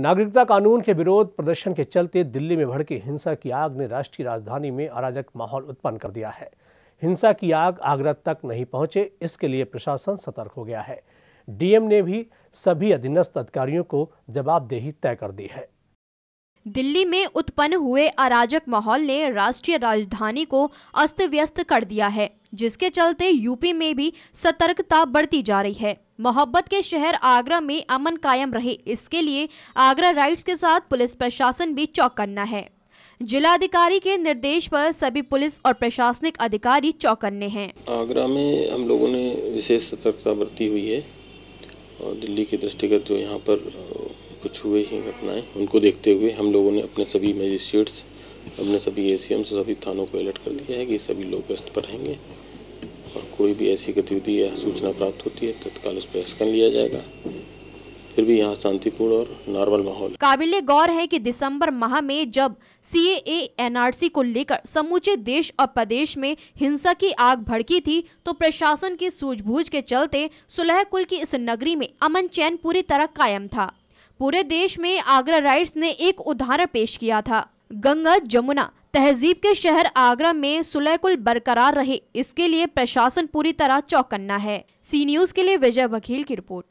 नागरिकता कानून के विरोध प्रदर्शन के चलते दिल्ली में भड़की हिंसा की आग ने राष्ट्रीय राजधानी में अराजक माहौल उत्पन्न कर दिया है हिंसा की आग आगरा तक नहीं पहुंचे इसके लिए प्रशासन सतर्क हो गया है डीएम ने भी सभी अधीनस्थ अधिकारियों को जवाबदेही तय कर दी है दिल्ली में उत्पन्न हुए अराजक माहौल ने राष्ट्रीय राजधानी को अस्त व्यस्त कर दिया है जिसके चलते यूपी में भी सतर्कता बढ़ती जा रही है मोहब्बत के शहर आगरा में अमन कायम रहे इसके लिए आगरा राइट्स के साथ पुलिस प्रशासन भी चौकन्ना है जिला अधिकारी के निर्देश पर सभी पुलिस और प्रशासनिक अधिकारी चौकन्ने हैं आगरा में हम लोगों ने विशेष सतर्कता बरती हुई है और दिल्ली के दृष्टिगत जो यहाँ पर कुछ हुए ही घटनाएं उनको देखते हुए हम लोगों ने अपने सभी मजिस्ट्रेट्स अपने सभी ए सी सभी थानों को अलर्ट कर दिया है कि सभी लोग गश्त पर रहेंगे और कोई भी ऐसी गतिविधि या सूचना प्राप्त होती है तत्काल उस पर एक्शन लिया जाएगा फिर भी यहाँ शांतिपूर्ण और नॉर्मल माहौल काबिल गौर है कि दिसंबर माह में जब सी एनआरसी को लेकर समूचे देश और प्रदेश में हिंसा की आग भड़की थी तो प्रशासन की सूझबूझ के चलते सुलह कुल की इस नगरी में अमन चैन पूरी तरह कायम था पूरे देश में आगरा राइट्स ने एक उदाहरण पेश किया था गंगा जमुना तहजीब के शहर आगरा में सुलहकुल बरकरार रहे इसके लिए प्रशासन पूरी तरह चौकन्ना है सी न्यूज के लिए विजय बघेल की रिपोर्ट